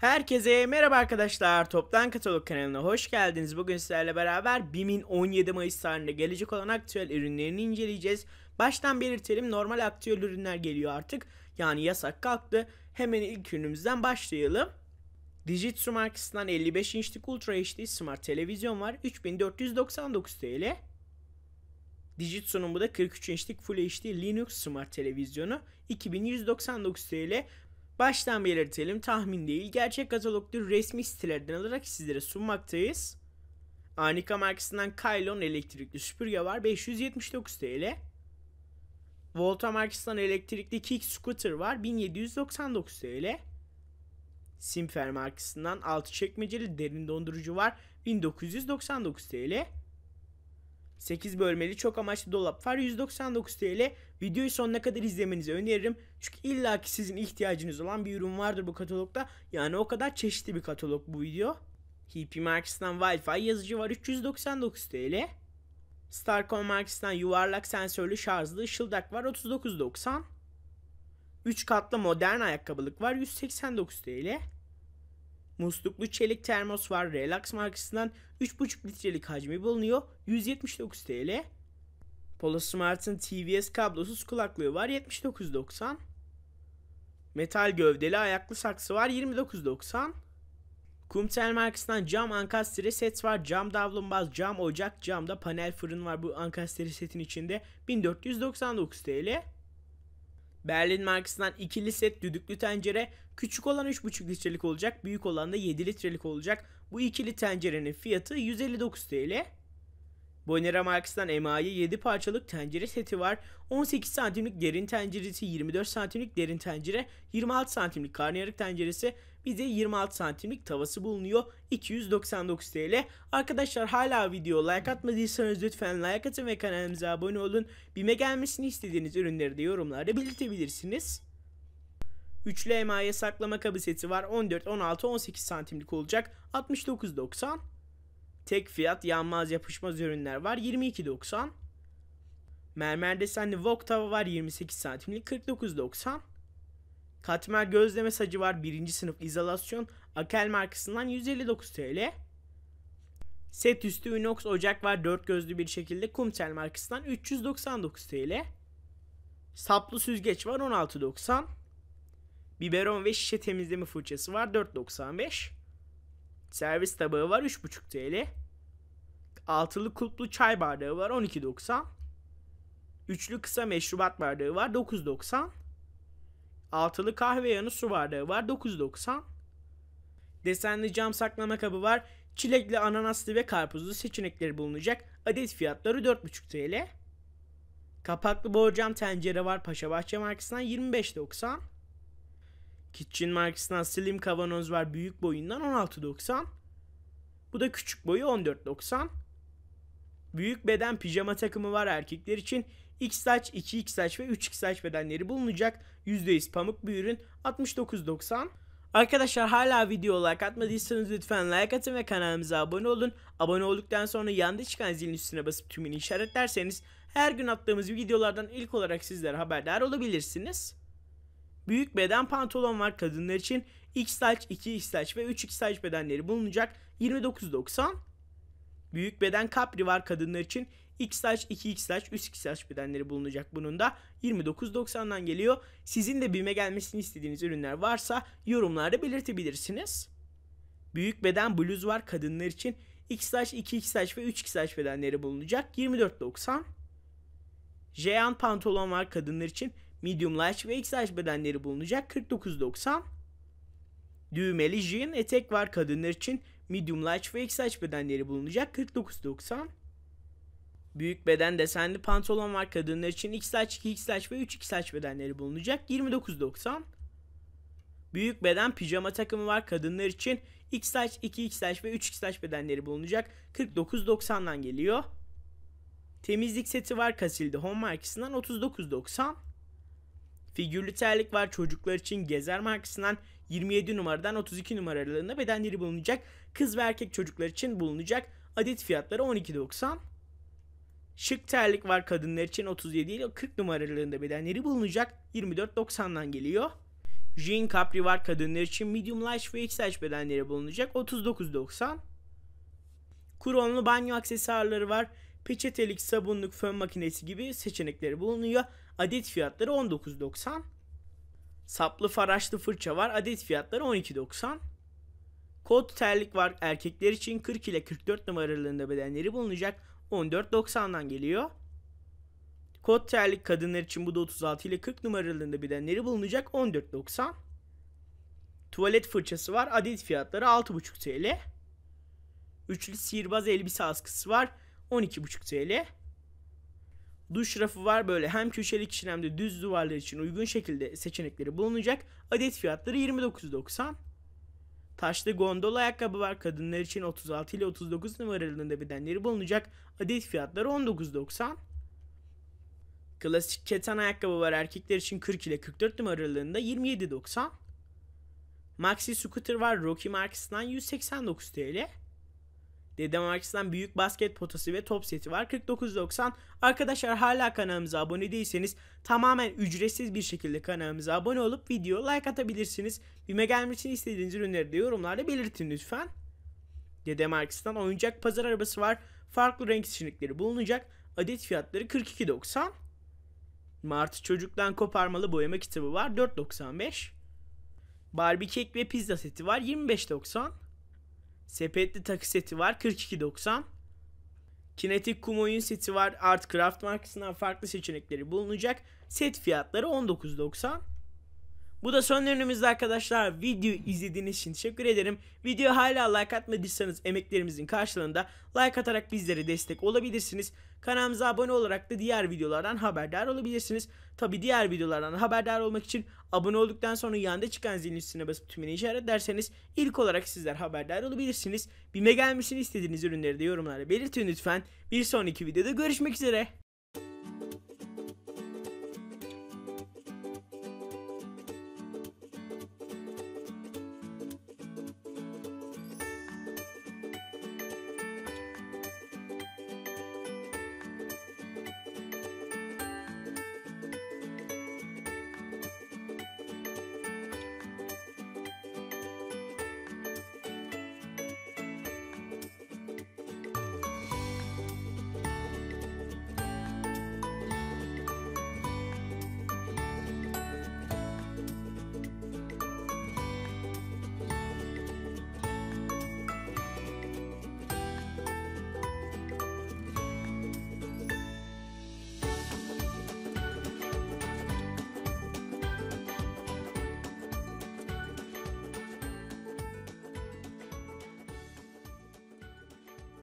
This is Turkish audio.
Herkese merhaba arkadaşlar. Toptan Katalog kanalına hoş geldiniz. Bugün sizlerle beraber BİM'in 17 Mayıs tarihinde gelecek olan aktüel ürünlerini inceleyeceğiz. Baştan belirtelim normal aktüel ürünler geliyor artık. Yani yasak kalktı. Hemen ilk ürünümüzden başlayalım. Digitsu markasından 55 inçlik Ultra HD Smart televizyon var. 3499 TL. Digitsu'nun bu da 43 inçlik Full HD Linux Smart televizyonu 2199 TL. Baştan belirtelim tahmin değil gerçek katalogda resmi sitelerden alarak sizlere sunmaktayız. Anika markasından Kylon elektrikli süpürge var 579 TL. Volta markasından elektrikli Kick Scooter var 1799 TL. Simfer markasından 6 çekmeceli derin dondurucu var 1999 TL. 8 bölmeli çok amaçlı dolap var 199 TL. Videoyu sonuna kadar izlemenizi öneririm. Çünkü illaki sizin ihtiyacınız olan bir ürün vardır bu katalogda. Yani o kadar çeşitli bir katalog bu video. Hippie markasından Wi-Fi yazıcı var 399 TL. Starcom markasından yuvarlak sensörlü şarjlı ışıldak var 39.90. 3 katlı modern ayakkabılık var 189 TL. Musluklu çelik termos var. Relax markasından 3,5 litrelik hacmi bulunuyor. 179 TL. Polo Smart'ın TVS kablosuz kulaklığı var. 79.90. Metal gövdeli ayaklı saksı var. 29.90. Kumtel markasından cam ankastre set var. Cam davlumbaz, cam ocak, camda panel fırın var. Bu ankastre setin içinde 1499 TL. Berlin markasından ikili set düdüklü tencere küçük olan 3,5 litrelik olacak büyük olan da 7 litrelik olacak. Bu ikili tencerenin fiyatı 159 TL. Bonera Marks'tan emayi 7 parçalık tencere seti var. 18 santimlik derin tenceresi, 24 santimlik derin tencere, 26 santimlik karnıyarık tenceresi, bir de 26 santimlik tavası bulunuyor. 299 TL. Arkadaşlar hala video like atmadıysanız lütfen like atın ve kanalımıza abone olun. Bime gelmesini istediğiniz ürünleri de yorumlarda belirtebilirsiniz. Üçlü emaye saklama kabı seti var. 14, 16, 18 santimlik olacak. 69.90. Tek fiyat yanmaz yapışmaz ürünler var 22.90. Mermer desenli wok tava var 28 santimlik 49.90. Katmer gözleme sacı var 1. sınıf izolasyon Akel markasından 159 TL. Set üstü inox ocak var 4 gözlü bir şekilde Kumtel markasından 399 TL. Saplı süzgeç var 16.90. Biberon ve şişe temizleme fırçası var 4.95. Servis tabağı var 3,5 TL. Altılı kulplu çay bardağı var 12,90. Üçlü kısa meşrubat bardağı var 9,90. Altılı kahve yanı su bardağı var 9,90. Desenli cam saklama kabı var. Çilekli, ananaslı ve karpuzlu seçenekleri bulunacak. Adet fiyatları 4,5 TL. Kapaklı borcam tencere var Paşabahçe markasından 25.90. Kitchen markasından slim kavanoz var büyük boyundan 16.90. Bu da küçük boyu 14.90. Büyük beden pijama takımı var erkekler için. X saç 2 X saç ve 3 X saç bedenleri bulunacak. %100 pamuk bir ürün 69.90. Arkadaşlar hala video like atmadıysanız lütfen like atın ve kanalımıza abone olun. Abone olduktan sonra yanda çıkan zilin üstüne basıp tümünü işaretlerseniz her gün attığımız videolardan ilk olarak sizler haberdar olabilirsiniz. Büyük beden pantolon var kadınlar için. X size, 2 size ve 3 size bedenleri bulunacak. 29.90. Büyük beden capri var kadınlar için. X size, 2XL, 3 size bedenleri bulunacak bunun da 29.90'dan geliyor. Sizin de BİM'e gelmesini istediğiniz ürünler varsa yorumlarda belirtebilirsiniz. Büyük beden bluz var kadınlar için. X size, 2 size ve 3 size bedenleri bulunacak. 24.90. Jean pantolon var kadınlar için medium large ve XL bedenleri bulunacak 49.90. Düğmeli jean etek var kadınlar için medium large ve XL bedenleri bulunacak 49.90. Büyük beden desenli pantolon var kadınlar için XL, 2XL ve 3XL bedenleri bulunacak 29.90. Büyük beden pijama takımı var kadınlar için XL, 2XL ve 3XL bedenleri bulunacak 49.90'dan geliyor. Temizlik seti var Casilda Home markasından 39.90. Figürlü terlik var çocuklar için gezer markasından 27 numaradan 32 numara aralığında bedenleri bulunacak. Kız ve erkek çocuklar için bulunacak. Adet fiyatları 12.90. Şık terlik var kadınlar için 37 ile 40 numara aralığında bedenleri bulunacak. 24.90'dan geliyor. Jean Capri var kadınlar için medium large ve XL bedenleri bulunacak. 39.90. Kuronlu banyo aksesuarları var. Peçetelik, sabunluk, fön makinesi gibi seçenekleri bulunuyor. Adet fiyatları 19.90. Saplı faraşlı fırça var. Adet fiyatları 12.90. Kot terlik var erkekler için 40 ile 44 numaralarında bedenleri bulunacak 14.90'dan geliyor. Kot terlik kadınlar için bu da 36 ile 40 numaralarında bedenleri bulunacak 14.90. Tuvalet fırçası var adet fiyatları 6.5 TL. Üçlü sihirbaz elbise askısı var 12.5 TL. Duş rafı var böyle hem köşelik için hem de düz duvarlar için uygun şekilde seçenekleri bulunacak. Adet fiyatları 29.90. Taşlı gondol ayakkabı var. Kadınlar için 36 ile 39 numaralarında bedenleri bulunacak. Adet fiyatları 19.90. Klasik keten ayakkabı var. Erkekler için 40 ile 44 numaralarında 27.90. Maxi scooter var. Rocky markasından 189 TL. Dedem Markis'ten büyük basket potası ve top seti var. 49.90. Arkadaşlar hala kanalımıza abone değilseniz tamamen ücretsiz bir şekilde kanalımıza abone olup video like atabilirsiniz. Bime gelmesini istediğiniz ürünleri de yorumlarda belirtin lütfen. Dede Markis'ten oyuncak pazar arabası var. Farklı renk seçenekleri bulunacak. Adet fiyatları 42.90. Mart çocuktan koparmalı boyama kitabı var 4.95. Barbie kek ve pizza seti var 25.90. Sepetli takı seti var 42.90. Kinetik kum oyun seti var. Artcraft markasından farklı seçenekleri bulunacak. Set fiyatları 19.90. Bu da son ürünümüzde arkadaşlar. Video izlediğiniz için teşekkür ederim. Video hala like atmadıysanız emeklerimizin karşılığında like atarak bizlere destek olabilirsiniz. Kanalımıza abone olarak da diğer videolardan haberdar olabilirsiniz. Tabi diğer videolardan haberdar olmak için abone olduktan sonra yanında çıkan zilin üstüne basıp tümüne işaret derseniz ilk olarak sizler haberdar olabilirsiniz. Bime gelmişsin istediğiniz ürünleri de yorumlarda belirtin lütfen. Bir sonraki videoda görüşmek üzere.